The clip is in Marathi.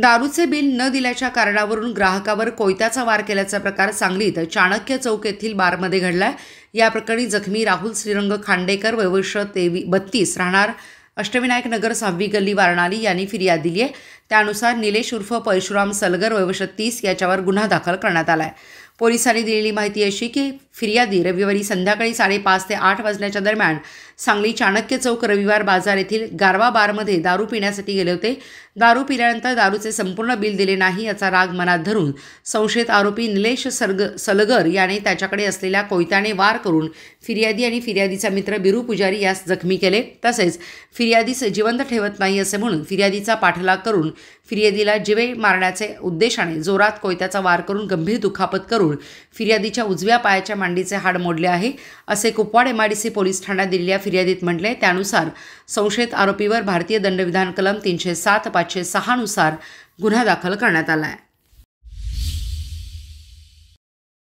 दारूचे बिल न दिल्याच्या कारणावरून ग्राहकावर कोयत्याचा वार केल्याचा प्रकार सांगलीत चाणक्य चौक येथील बारमध्ये घडलाय या प्रकरणी जखमी राहुल श्रीरंग खांडेकर वैवश तेवी बत्तीस राहणार अष्टविनायक नगर सहावी गल्ली वारणाली यांनी फिर्याद दिली आहे त्यानुसार निलेश उर्फ परशुराम सलगर वैवश तीस याच्यावर गुन्हा दाखल करण्यात आला आहे पोलिसांनी दिलेली माहिती अशी की फिर्यादी रविवारी संध्याकाळी साडेपाच ते आठ वाजण्याच्या दरम्यान सांगली चाणक्य चौक रविवार बाजार येथील गारवा बारमध्ये दारू पिण्यासाठी गेले होते दारू पिल्यानंतर दारूचे संपूर्ण बिल दिले नाही याचा राग मनात धरून संशयित आरोपी निलेश सरग सलगर याने त्याच्याकडे असलेल्या कोयत्याने वार करून फिर्यादी आणि फिर्यादीचा मित्र बिरू पुजारी यास जखमी केले तसेच फिर्यादीस जिवंत ठेवत नाही असे म्हणून फिर्यादीचा पाठलाग करून फिर्यादीला जिवे मारण्याचे उद्देशाने जोरात कोयत्याचा वार करून गंभीर दुखापत करून फिर्यादीच्या उजव्या पायाच्या मांडीचे हाड मोडले आहे असे कुपवाड एमआयडीसी पोलीस ठाण्यात दिलेल्या फिर्यादीत म्हटले त्यानुसार संशयित आरोपीवर भारतीय दंडविधान कलम तीनशे सात पाचशे सहानुसार गुन्हा दाखल करण्यात आला आहे